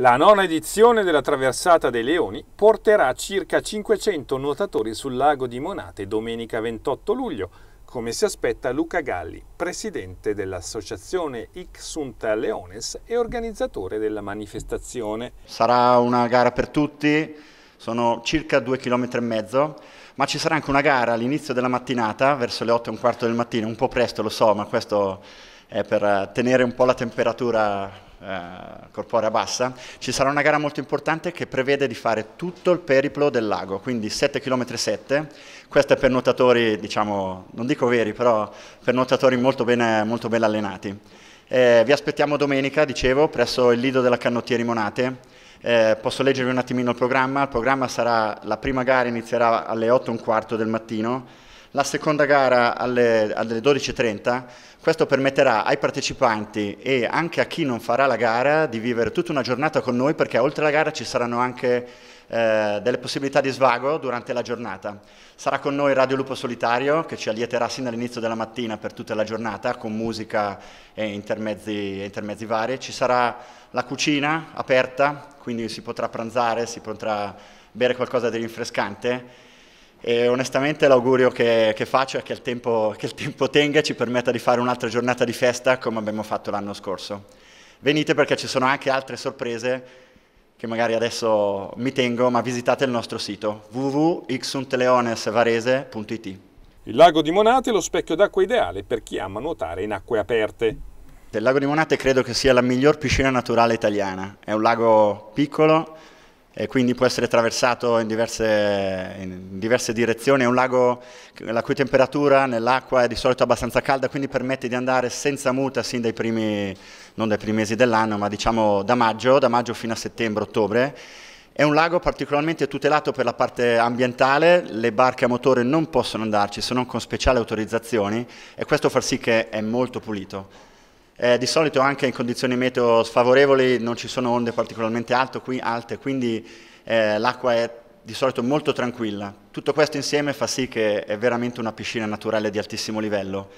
La nona edizione della Traversata dei Leoni porterà circa 500 nuotatori sul lago di Monate domenica 28 luglio, come si aspetta Luca Galli, presidente dell'associazione Ixunt Leones e organizzatore della manifestazione. Sarà una gara per tutti, sono circa 2,5 km ma ci sarà anche una gara all'inizio della mattinata, verso le 8 e un quarto del mattino, un po' presto lo so, ma questo è per tenere un po' la temperatura eh, corporea bassa, ci sarà una gara molto importante che prevede di fare tutto il periplo del lago, quindi 7 km 7, questo è per nuotatori, diciamo, non dico veri, però per nuotatori molto ben, molto ben allenati. Eh, vi aspettiamo domenica, dicevo, presso il Lido della Cannottieri Monate, eh, posso leggervi un attimino il programma, il programma sarà, la prima gara inizierà alle 8 e un quarto del mattino, la seconda gara alle, alle 12.30. Questo permetterà ai partecipanti e anche a chi non farà la gara di vivere tutta una giornata con noi perché oltre alla gara ci saranno anche eh, delle possibilità di svago durante la giornata. Sarà con noi Radio Lupo Solitario che ci allieterà sin dall'inizio della mattina per tutta la giornata con musica e intermezzi, intermezzi vari. Ci sarà la cucina aperta, quindi si potrà pranzare, si potrà bere qualcosa di rinfrescante e onestamente l'augurio che, che faccio è che il, tempo, che il tempo tenga e ci permetta di fare un'altra giornata di festa come abbiamo fatto l'anno scorso. Venite perché ci sono anche altre sorprese che magari adesso mi tengo, ma visitate il nostro sito www.xunteleonesvarese.it. Il lago di Monate è lo specchio d'acqua ideale per chi ama nuotare in acque aperte. Il lago di Monate credo che sia la miglior piscina naturale italiana. È un lago piccolo, e quindi può essere attraversato in diverse, in diverse, direzioni. È un lago la cui temperatura nell'acqua è di solito abbastanza calda, quindi permette di andare senza muta sin dai primi, non dai primi mesi dell'anno, ma diciamo da maggio, da maggio fino a settembre-ottobre. È un lago particolarmente tutelato per la parte ambientale, le barche a motore non possono andarci se non con speciali autorizzazioni e questo fa sì che è molto pulito. Eh, di solito anche in condizioni meteo sfavorevoli non ci sono onde particolarmente alto, qui, alte, quindi eh, l'acqua è di solito molto tranquilla. Tutto questo insieme fa sì che è veramente una piscina naturale di altissimo livello.